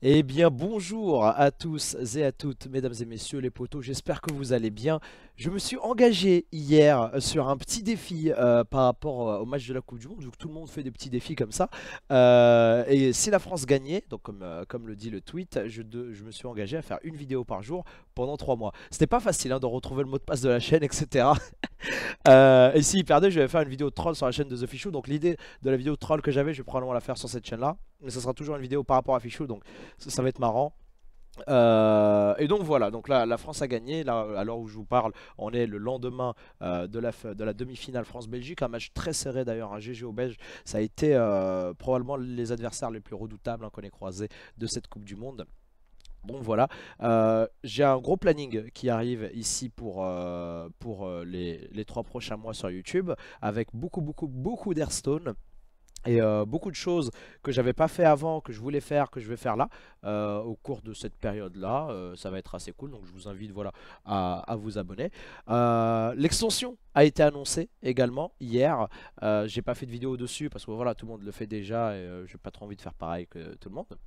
Eh bien bonjour à tous et à toutes mesdames et messieurs les potos, j'espère que vous allez bien. Je me suis engagé hier sur un petit défi euh, par rapport euh, au match de la Coupe du Monde, donc tout le monde fait des petits défis comme ça. Euh, et si la France gagnait, donc comme, comme le dit le tweet, je, je, me suis engagé à faire une vidéo par jour pendant trois mois. C'était pas facile hein, de retrouver le mot de passe de la chaîne, etc. et s'il perdait, je vais faire une vidéo troll sur la chaîne de The donc l'idée de la vidéo troll que j'avais, je vais probablement la faire sur cette chaîne là mais ça sera toujours une vidéo par rapport à Fichou, donc ça, va être marrant. Euh, et donc voilà, donc la France a gagné, là, à l'heure où je vous parle, on est le lendemain euh, de la, demi-finale France-Belgique, un match très serré d'ailleurs, un GG au Belge. ça a été euh, probablement les adversaires les plus redoutables hein, qu'on ait croisés de cette Coupe du Monde. Bon voilà, j'ai un gros planning qui arrive ici pour, pour les, les, trois prochains mois sur YouTube avec beaucoup beaucoup beaucoup d'Airstone et euh, beaucoup de choses que j'avais pas fait avant, que je voulais faire, que je vais faire là, euh, au cours de cette période-là, euh, ça va être assez cool. Donc je vous invite voilà, à, vous abonner. L'extension a été annoncée également hier. J'ai pas fait de vidéo dessus parce que voilà, tout le monde le fait déjà et j'ai pas trop envie de faire pareil que tout le monde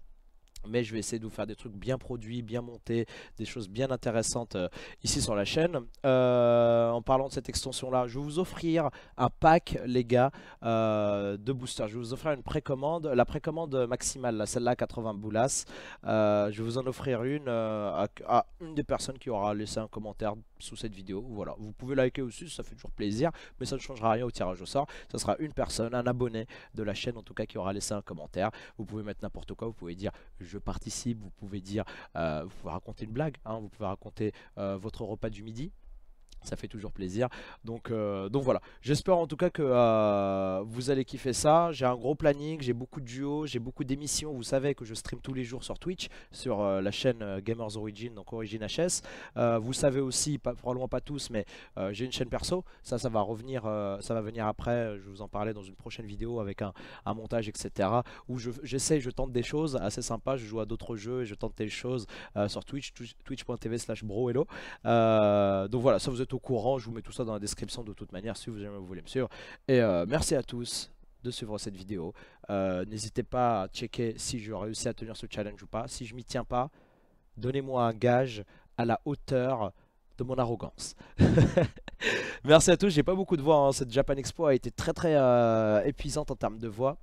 mais je vais essayer de vous faire des trucs bien produits, bien montés, des choses bien intéressantes euh, ici sur la chaîne. Euh, en parlant de cette extension là, je vais vous offrir un pack les gars euh, de boosters. Je vais vous offrir une précommande, la précommande maximale, celle-là 80 boulas. je vais vous en offrir une à, une des personnes qui aura laissé un commentaire sous cette vidéo. Voilà, vous pouvez liker aussi, ça fait toujours plaisir, mais ça ne changera rien au tirage au sort. Ça sera une personne, un abonné de la chaîne en tout cas qui aura laissé un commentaire. Vous pouvez mettre n'importe quoi, vous pouvez dire je participe, vous pouvez dire, euh, vous pouvez raconter une blague, hein, vous pouvez raconter euh, votre repas du midi, ça fait toujours plaisir donc, euh, donc voilà j'espère en tout cas que euh, vous allez kiffer ça j'ai un gros planning j'ai beaucoup de duos j'ai beaucoup d'émissions vous savez que je stream tous les jours sur Twitch sur euh, la chaîne Gamers Origin donc Origin HS vous savez aussi pas, probablement pas tous mais j'ai une chaîne perso ça ça va revenir ça va venir après je vous en parlais dans une prochaine vidéo avec un, montage etc où j'essaye je, tente des choses assez sympa je joue à d'autres jeux et je tente des choses sur Twitch twitch.tv slash bro hello donc voilà ça vous êtes au courant. Je vous mets tout ça dans la description de toute manière si vous, voulez me suivre. Et euh, merci à tous de suivre cette vidéo. Euh, n'hésitez pas à checker si je réussis à tenir ce challenge ou pas. Si je m'y tiens pas, donnez-moi un gage à la hauteur de mon arrogance. Merci à tous, j'ai pas beaucoup de voix. Hein. Cette Japan Expo a été très très euh, épuisante en termes de voix.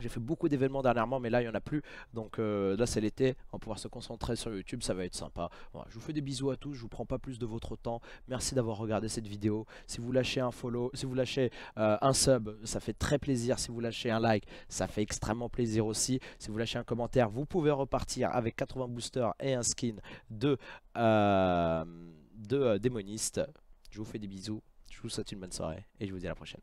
J'ai fait beaucoup d'événements dernièrement, mais là, il n'y en a plus. Donc euh, là, c'est l'été. On va pouvoir se concentrer sur YouTube. Ça va être sympa. je vous fais des bisous à tous. Je vous prends pas plus de votre temps. Merci d'avoir regardé cette vidéo. Si vous lâchez un follow, si vous lâchez euh, un sub, ça fait très plaisir. Si vous lâchez un like, ça fait extrêmement plaisir aussi. Si vous lâchez un commentaire, vous pouvez repartir avec 80 boosters et un skin de, euh, de démoniste. Je vous fais des bisous. Je vous souhaite une bonne soirée et je vous dis à la prochaine.